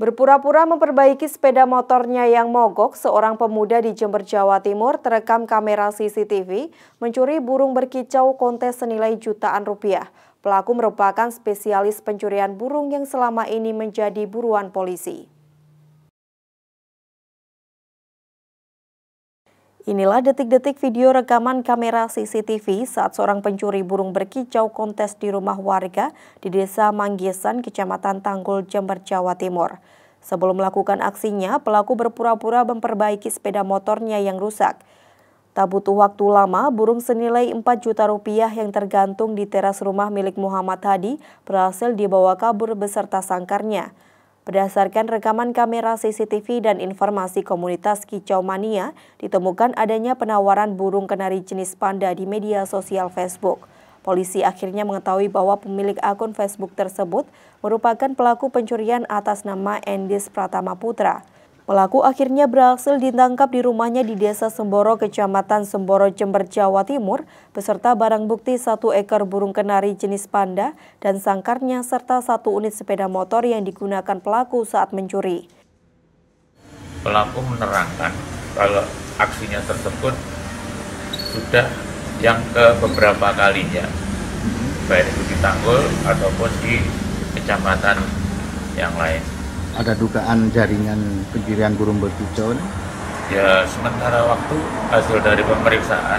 Berpura-pura memperbaiki sepeda motornya yang mogok, seorang pemuda di Jember, Jawa Timur terekam kamera CCTV mencuri burung berkicau kontes senilai jutaan rupiah. Pelaku merupakan spesialis pencurian burung yang selama ini menjadi buruan polisi. Inilah detik-detik video rekaman kamera CCTV saat seorang pencuri burung berkicau kontes di rumah warga di Desa Manggesan, Kecamatan Tanggul, Jember, Jawa Timur. Sebelum melakukan aksinya, pelaku berpura-pura memperbaiki sepeda motornya yang rusak. Tak butuh waktu lama, burung senilai 4 juta rupiah yang tergantung di teras rumah milik Muhammad Hadi berhasil dibawa kabur beserta sangkarnya. Berdasarkan rekaman kamera CCTV dan informasi komunitas Kicau Mania, ditemukan adanya penawaran burung kenari jenis panda di media sosial Facebook. Polisi akhirnya mengetahui bahwa pemilik akun Facebook tersebut merupakan pelaku pencurian atas nama Endis Pratama Putra. Pelaku akhirnya berhasil ditangkap di rumahnya di Desa Semboro, Kecamatan Semboro, Jember, Jawa Timur, beserta barang bukti satu ekor burung kenari jenis panda dan sangkarnya serta satu unit sepeda motor yang digunakan pelaku saat mencuri. Pelaku menerangkan kalau aksinya tersebut sudah yang ke beberapa kalinya, baik itu di Tanggul ataupun di kecamatan yang lain ada dugaan jaringan pencurian burung berkicau? Ya, sementara waktu hasil dari pemeriksaan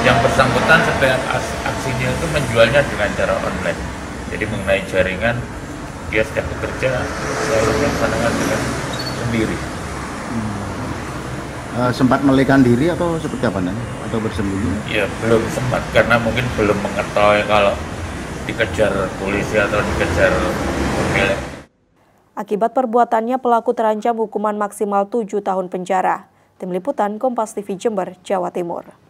yang bersangkutan setiap aksinya itu menjualnya dengan cara online. Jadi mengenai jaringan, dia setiap bekerja selalu melaksanakan dengan sendiri. Hmm. Uh, sempat melekan diri atau seperti apa nih? Atau bersembunyi? Ya belum sempat karena mungkin belum mengetahui kalau dikejar polisi atau dikejar pemilik Akibat perbuatannya pelaku terancam hukuman maksimal 7 tahun penjara. Tim Liputan Kompas TV Jember, Jawa Timur.